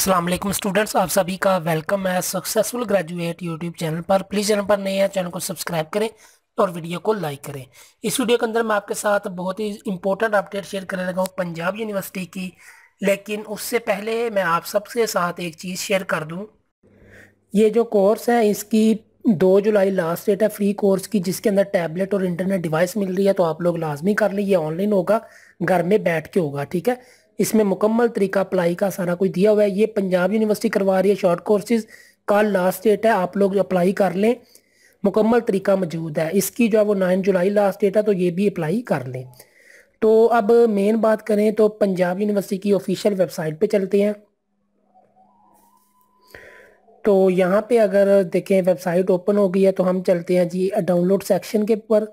Aslam students आप सभी का वेलकम है सक्सेसफुल ग्रेजुएट यूट्यूब चैनल पर प्लीज़ चैनल पर नए हैं चैनल को सब्सक्राइब करें और वीडियो को लाइक करें इस वीडियो के अंदर मैं आपके साथ बहुत ही इंपॉर्टेंट अपडेट शेयर करने लगा हूँ पंजाब यूनिवर्सिटी की लेकिन उससे पहले मैं आप सबके साथ एक चीज़ शेयर कर दूँ ये जो कोर्स है इसकी दो जुलाई लास्ट डेट है फ्री कोर्स की जिसके अंदर टैबलेट और इंटरनेट डिवाइस मिल रही है तो आप लोग लाजमी कर लें ये ऑनलाइन होगा घर में बैठ के होगा ठीक है इसमें मुकम्मल तरीका अप्लाई का सारा कुछ दिया हुआ है ये पंजाब यूनिवर्सिटी करवा रही है शॉर्ट कोर्सेज कल लास्ट डेट है आप लोग अप्लाई कर लें मुकम्मल तरीका मौजूद है इसकी जो है वो नाइन जुलाई लास्ट डेट है तो ये भी अप्लाई कर लें तो अब मेन बात करें तो पंजाब यूनिवर्सिटी की ऑफिशियल वेबसाइट पे चलते हैं तो यहाँ पे अगर देखें वेबसाइट ओपन हो गई है तो हम चलते हैं जी डाउनलोड सेक्शन के ऊपर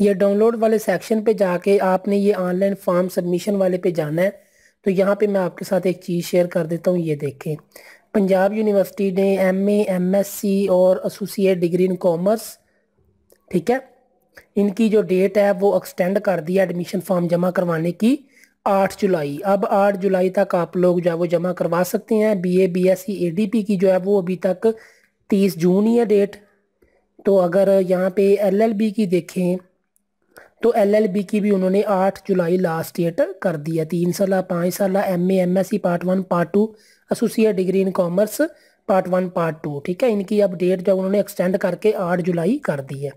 या डाउनलोड वाले सेक्शन पे जाके आपने ये ऑनलाइन फॉर्म सबमिशन वाले पे जाना है तो यहाँ पे मैं आपके साथ एक चीज़ शेयर कर देता हूँ ये देखें पंजाब यूनिवर्सिटी ने एम एमएससी और एसोसिएट डिग्री इन कॉमर्स ठीक है इनकी जो डेट है वो एक्सटेंड कर दिया एडमिशन फॉर्म जमा करवाने की आठ जुलाई अब आठ जुलाई तक आप लोग जो है वो जमा करवा सकते हैं B A B S C A D P की जो है वो अभी तक तीस जून ही है डेट तो अगर यहाँ पे एल एल बी की देखें तो एलएलबी की भी उन्होंने आठ जुलाई लास्ट डेट कर दी है तीन साल पाँच साल M A M S C part one part two associate degree in commerce part one part two ठीक है इनकी अब डेट जब उन्होंने एक्सटेंड करके आठ जुलाई कर दी है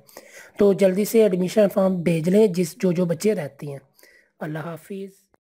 तो जल्दी से एडमिशन फॉर्म भेज लें जिस जो जो बच्चे रहती हैं अल्लाह हाफिज़